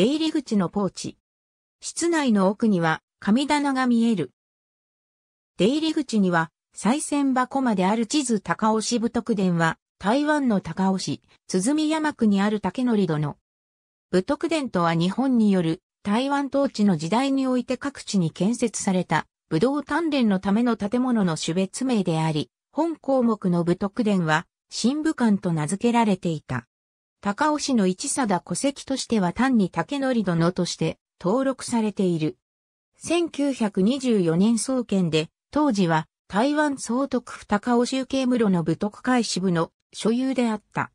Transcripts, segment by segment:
出入り口のポーチ。室内の奥には神棚が見える。出入り口には、再選箱まである地図高尾市部徳殿は、台湾の高尾市、鼓山区にある竹則殿。部徳殿とは日本による台湾統治の時代において各地に建設された武道鍛錬のための建物の種別名であり、本項目の部徳殿は新武館と名付けられていた。高尾市の一貞戸籍としては単に竹則殿として登録されている。1924年創建で、当時は台湾総督府高尾州計務路の武徳会支部の所有であった。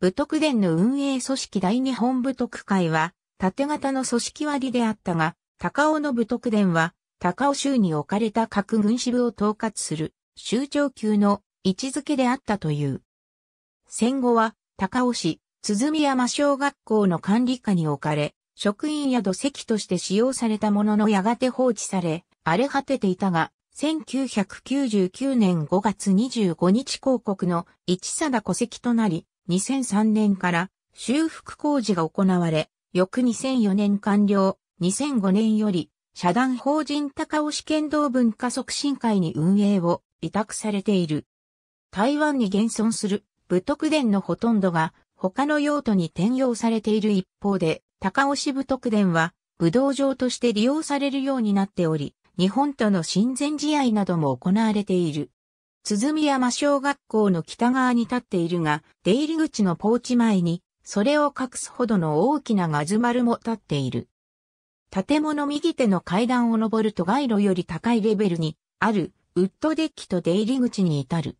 武徳殿の運営組織大日本武徳会は、縦型の組織割であったが、高尾の武徳殿は、高尾州に置かれた各軍支部を統括する、州長級の位置づけであったという。戦後は、高尾市、宮間小学校の管理下に置かれ、職員や土石として使用されたもののやがて放置され、荒れ果てていたが、1999年5月25日広告の一貞戸籍となり、2003年から修復工事が行われ、翌2004年完了、2005年より、社団法人高尾市剣道文化促進会に運営を委託されている。台湾に現存する武徳殿のほとんどが他の用途に転用されている一方で、高尾支部特伝は、武道場として利用されるようになっており、日本との親善試合なども行われている。鼓山小学校の北側に立っているが、出入り口のポーチ前に、それを隠すほどの大きなガズマルも立っている。建物右手の階段を登ると街路より高いレベルにあるウッドデッキと出入り口に至る。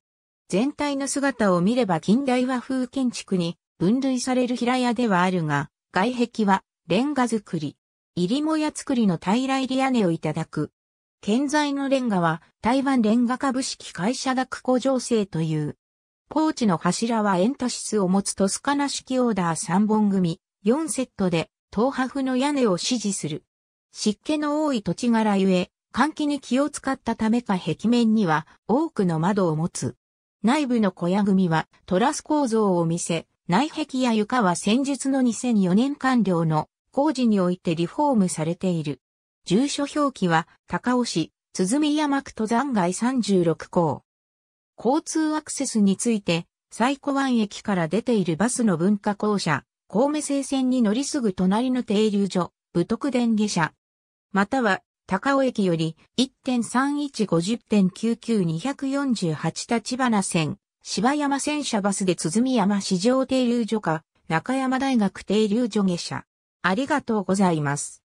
全体の姿を見れば近代和風建築に分類される平屋ではあるが、外壁はレンガ作り。入りもや作りの平入り屋根をいただく。建材のレンガは台湾レンガ株式会社学工場製という。ポーチの柱はエンタシスを持つトスカナ式オーダー3本組4セットで東破の屋根を支持する。湿気の多い土地柄ゆえ、換気に気を使ったためか壁面には多くの窓を持つ。内部の小屋組はトラス構造を見せ、内壁や床は先日の2004年完了の工事においてリフォームされている。住所表記は高尾市、鼓山区登山街36校。交通アクセスについて、西湖湾駅から出ているバスの文化校舎、神戸西線に乗りすぐ隣の停留所、武徳電下車。または、高尾駅より1 3 1 5 0 9 9 2 4 8立花線、芝山戦車バスで鼓山市場停留所か、中山大学停留所下車。ありがとうございます。